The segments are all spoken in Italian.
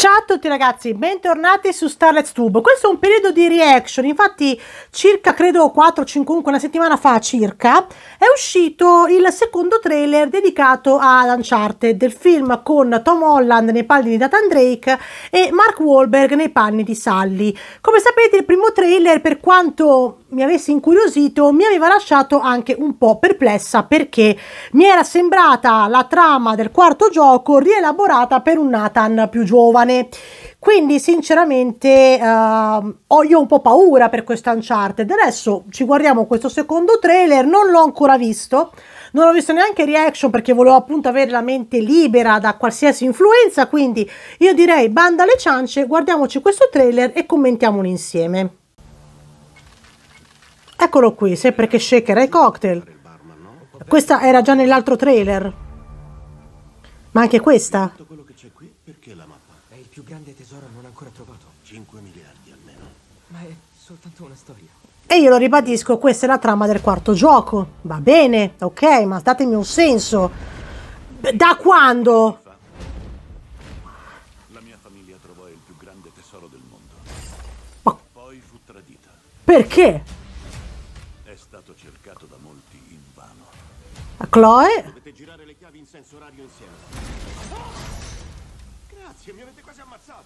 Ciao a tutti ragazzi, bentornati su Starlet's Tube. Questo è un periodo di reaction, infatti circa credo 4-5, una settimana fa circa, è uscito il secondo trailer dedicato ad Uncharted, del film con Tom Holland nei panni di Nathan Drake e Mark Wahlberg nei panni di Sally. Come sapete il primo trailer, per quanto mi avesse incuriosito, mi aveva lasciato anche un po' perplessa perché mi era sembrata la trama del quarto gioco rielaborata per un Nathan più giovane persone. Quindi sinceramente uh, ho io un po' paura per questo Uncharted. Adesso ci guardiamo questo secondo trailer, non l'ho ancora visto, non ho visto neanche reaction perché volevo appunto avere la mente libera da qualsiasi influenza, quindi io direi banda alle ciance, guardiamoci questo trailer e commentiamolo insieme. Eccolo qui, sempre che shaker ai cocktail. Questa era già nell'altro trailer. Ma anche questa. Tutto quello che c'è qui perché la più grande tesoro non ancora trovato. 5 miliardi almeno. Ma è soltanto una storia. E io lo ribadisco, questa è la trama del quarto gioco. Va bene, ok, ma datemi un senso. Da quando? La mia famiglia trovò il più grande tesoro del mondo. Ma... Poi fu tradita. Perché? È stato cercato da molti in vano. A Chloe? Dovete girare le chiavi in senso orario insieme. Grazie, mi avete quasi ammazzato.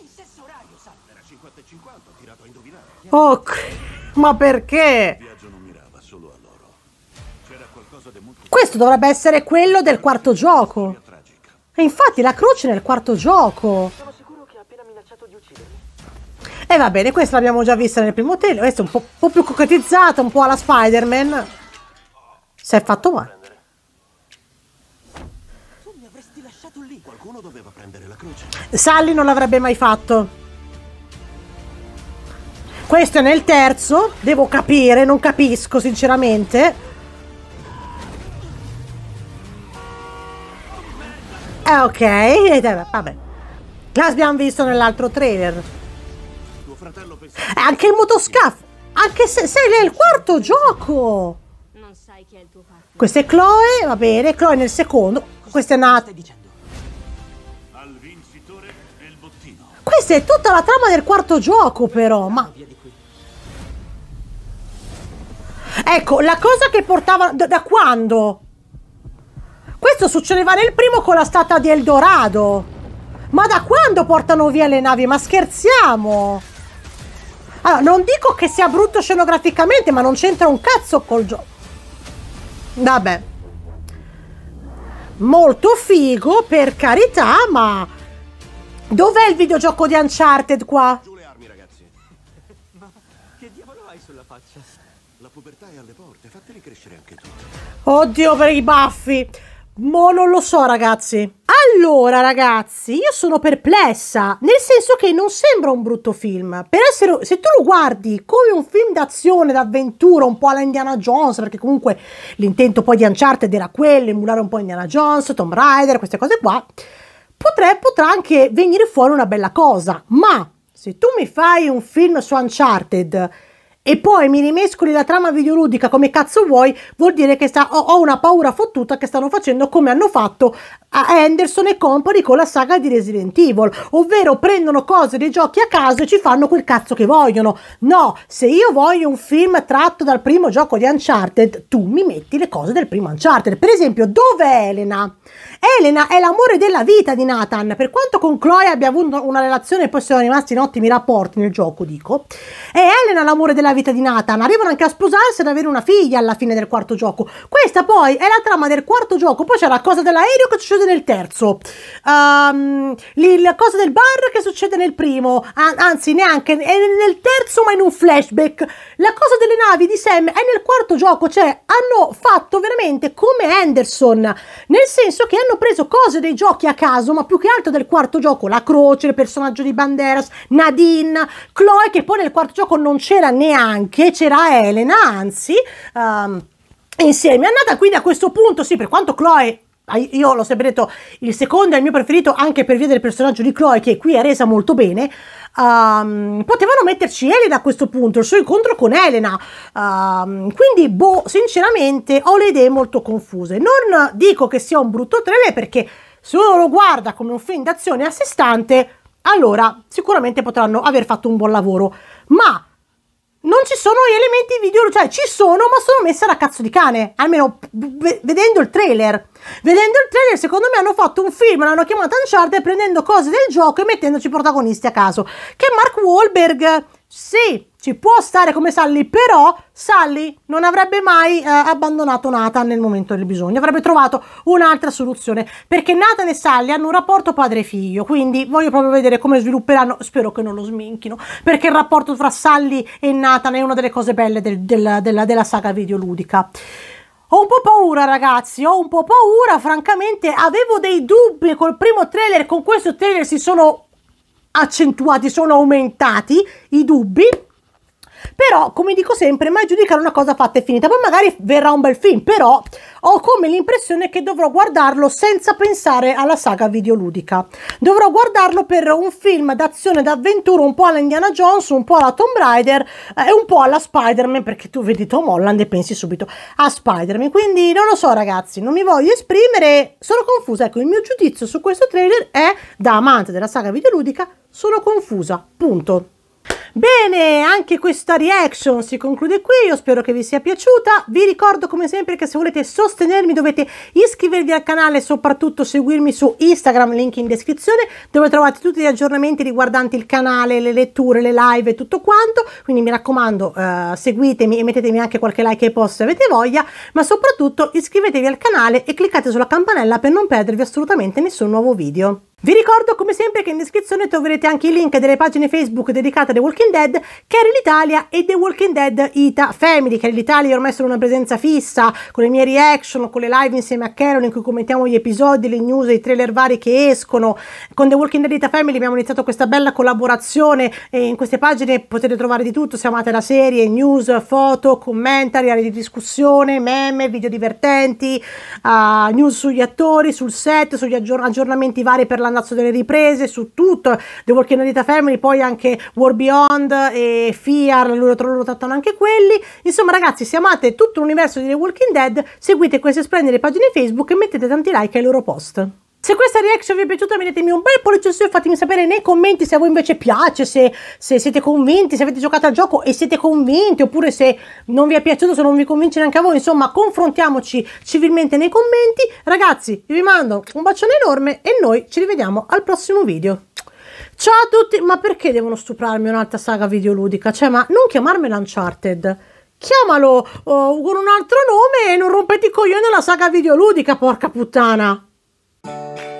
In stesso orario, Sam. Era 50 e 50, ho tirato a indovinare. Oh, ma perché? Il viaggio non mirava solo a loro. C'era qualcosa di molto... Questo dovrebbe essere quello del quarto gioco. E infatti la croce nel quarto gioco. Sono sicuro che ha appena minacciato di uccidermi. E va bene, questo l'abbiamo già vista nel primo trailer. Questo è un po', po più concretizzata, un po' alla Spider-Man. Si è fatto male. Qualcuno doveva prendere la croce. Sally non l'avrebbe mai fatto. Questo è nel terzo, devo capire, non capisco sinceramente. Eh, ok, eh, vabbè. L'abbiamo visto nell'altro trailer. Eh, anche il motoscafo. Anche se sei nel quarto gioco. Questo è Chloe, va bene, Chloe nel secondo. Questa è Nat. Questa è tutta la trama del quarto gioco, però, ma... Ecco, la cosa che portava... Da, da quando? Questo succedeva nel primo con la stata di Eldorado. Ma da quando portano via le navi? Ma scherziamo! Allora, non dico che sia brutto scenograficamente, ma non c'entra un cazzo col gioco. Vabbè. Molto figo, per carità, ma Dov'è il videogioco di Uncharted qua? Giù le armi, ragazzi. Ma che diavolo hai sulla faccia? La pubertà è alle porte, fateli crescere anche tu. Oddio, per i baffi. Mo non lo so, ragazzi. Allora, ragazzi, io sono perplessa, nel senso che non sembra un brutto film. Per essere, se tu lo guardi come un film d'azione, d'avventura, un po' alla Indiana Jones, perché comunque l'intento poi di Uncharted era quello, emulare un po' Indiana Jones, Tomb Raider, queste cose qua potrà, potrà anche venire fuori una bella cosa, ma se tu mi fai un film su Uncharted e poi mi rimescoli la trama videoludica come cazzo vuoi, vuol dire che sta, ho, ho, una paura fottuta che stanno facendo come hanno fatto a Anderson e Company con la saga di Resident Evil, ovvero prendono cose dei giochi a caso e ci fanno quel cazzo che vogliono. No, se io voglio un film tratto dal primo gioco di Uncharted, tu mi metti le cose del primo Uncharted. Per esempio, dov'è Elena? Elena è l'amore della vita di Nathan, per quanto con Chloe abbia avuto una relazione e poi siano rimasti in ottimi rapporti nel gioco, dico. È Elena l'amore della vita di Nathan, arrivano anche a sposarsi ad avere una figlia alla fine del quarto gioco. Questa poi è la trama del quarto gioco, poi c'è la cosa dell'aereo che succede nel terzo, um, la cosa del bar che succede nel primo, An anzi neanche, è nel terzo ma in un flashback. La cosa delle navi di Sam è nel quarto gioco, cioè hanno fatto veramente come Anderson, nel senso che hanno hanno preso cose dei giochi a caso, ma più che altro del quarto gioco, la croce, il personaggio di Banderas, Nadine, Chloe, che poi nel quarto gioco non c'era neanche, c'era Elena, anzi... Um, insieme a Nata, quindi a questo punto sì, per quanto Chloe io l'ho sempre detto, il secondo è il mio preferito anche per via del personaggio di Chloe che qui è resa molto bene. Um, potevano metterci Elena a questo punto, il suo incontro con Elena. Um, quindi, boh, sinceramente ho le idee molto confuse. Non dico che sia un brutto trailer perché se uno lo guarda come un film d'azione a sé stante, allora sicuramente potranno aver fatto un buon lavoro. Ma non ci sono elementi video, cioè ci sono, ma sono messi alla cazzo di cane. Almeno vedendo il trailer. Vedendo il trailer, secondo me hanno fatto un film, l'hanno chiamato Uncharted, prendendo cose del gioco e mettendoci protagonisti a caso. Che Mark Wahlberg, sì, ci può stare come Sally, però Sally non avrebbe mai eh, abbandonato Nathan nel momento del bisogno, avrebbe trovato un'altra soluzione, perché Nathan e Sally hanno un rapporto padre-figlio, quindi voglio proprio vedere come svilupperanno, spero che non lo sminchino, perché il rapporto tra Sally e Nathan è una delle cose belle del, del, della, della saga videoludica. Ho un po' paura ragazzi, ho un po' paura, francamente avevo dei dubbi col primo trailer, con questo trailer si sono accentuati, sono aumentati i dubbi, però, come dico sempre, mai giudicare una cosa fatta e finita. Poi magari verrà un bel film, però ho come l'impressione che dovrò guardarlo senza pensare alla saga videoludica. Dovrò guardarlo per un film d'azione d'avventura, un po' alla Indiana Jones, un po' alla Tomb Raider eh, un po' alla Spider-Man, perché tu vedi Tom Holland e pensi subito a Spider-Man. Quindi non lo so, ragazzi, non mi voglio esprimere, sono confusa. Ecco, il mio giudizio su questo trailer è da amante della saga videoludica, sono confusa. Punto. Bene, anche questa reaction si conclude qui, io spero che vi sia piaciuta. Vi ricordo come sempre che se volete sostenermi dovete iscrivervi al canale e soprattutto seguirmi su Instagram, link in descrizione, dove trovate tutti gli aggiornamenti riguardanti il canale, le letture, le live e tutto quanto. Quindi mi raccomando, eh, seguitemi e mettetemi anche qualche like ai post se avete voglia, ma soprattutto iscrivetevi al canale e cliccate sulla campanella per non perdervi assolutamente nessun nuovo video. Vi ricordo come sempre che in descrizione troverete anche i link delle pagine Facebook dedicate a The Walking Dead, Carrie l'Italia e The Walking Dead Ita Family. Carrie l'Italia ormai sono una presenza fissa con le mie reaction, con le live insieme a Carol in cui commentiamo gli episodi, le news, i trailer vari che escono. Con The Walking Dead Ita Family abbiamo iniziato questa bella collaborazione e in queste pagine potete trovare di tutto, se amate la serie, news, foto, commentari, aree di discussione, meme, video divertenti, uh, news sugli attori, sul set, sugli aggiorn aggiornamenti vari per la Palazzo delle Riprese, su tutto, The Working Anita Family, poi anche War Beyond e Fear, loro trattano anche quelli. Insomma ragazzi, se amate tutto l'universo di The Walking Dead, seguite queste splendide pagine Facebook e mettete tanti like ai loro post. Se questa reaction vi è piaciuta mettetemi un bel pollice su e fatemi sapere nei commenti se a voi invece piace, se, se siete convinti, se avete giocato al gioco e siete convinti, oppure se non vi è piaciuto, se non vi convince neanche a voi, insomma confrontiamoci civilmente nei commenti. Ragazzi, vi mando un bacione enorme e noi ci rivediamo al prossimo video. Ciao a tutti! Ma perché devono stuprarmi un'altra saga videoludica? Cioè, ma non chiamarmela Uncharted. Chiamalo oh, con un altro nome e non rompete i coglioni alla saga videoludica, porca puttana! Thank you.